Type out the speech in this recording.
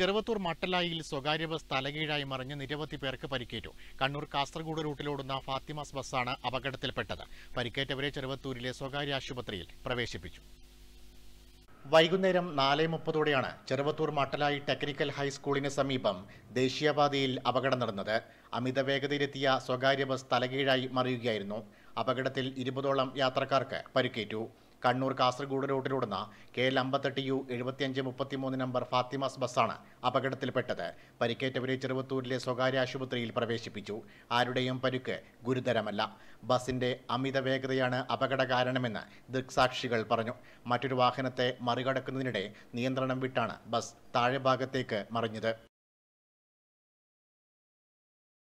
ചെറുവത്തൂർ മട്ടലായിൽ സ്വകാര്യ ബസ് തലകീഴായി മറിഞ്ഞ് നിരവധി പേർക്ക് പരിക്കേറ്റു കണ്ണൂർ കാസർഗോഡ് റൂട്ടിലോടുന്ന ഫാത്തിമാസ് ബസ്സാണ് അപകടത്തിൽപ്പെട്ടത് പരിക്കേറ്റവരെ ചെറുവത്തൂരിലെ സ്വകാര്യ ആശുപത്രിയിൽ പ്രവേശിപ്പിച്ചു വൈകുന്നേരം നാല് മുപ്പതോടെയാണ് ചെറുവത്തൂർ മട്ടലായി ടെക്നിക്കൽ ഹൈസ്കൂളിന് സമീപം ദേശീയപാതയിൽ അപകടം നടന്നത് അമിത വേഗതയിലെത്തിയ സ്വകാര്യ ബസ് തലകീഴായി മറിയുകയായിരുന്നു അപകടത്തിൽ ഇരുപതോളം യാത്രക്കാർക്ക് പരിക്കേറ്റു കണ്ണൂർ കാസർഗോഡ് റൂട്ടിലോടുന്ന കെ എൽ അമ്പത്തെട്ട് യു എഴുപത്തിയഞ്ച് മൂന്ന് നമ്പർ ഫാത്തിമാസ് ബസ്സാണ് അപകടത്തിൽപ്പെട്ടത് പരിക്കേറ്റവരെ ചെറുവത്തൂരിലെ സ്വകാര്യ ആശുപത്രിയിൽ പ്രവേശിപ്പിച്ചു ആരുടെയും പരുക്ക് ഗുരുതരമല്ല ബസിന്റെ അമിത വേഗതയാണ് അപകട കാരണമെന്ന് ദൃക്സാക്ഷികൾ പറഞ്ഞു മറ്റൊരു വാഹനത്തെ മറികടക്കുന്നതിനിടെ നിയന്ത്രണം വിട്ടാണ് ബസ് താഴെ ഭാഗത്തേക്ക് മറിഞ്ഞത്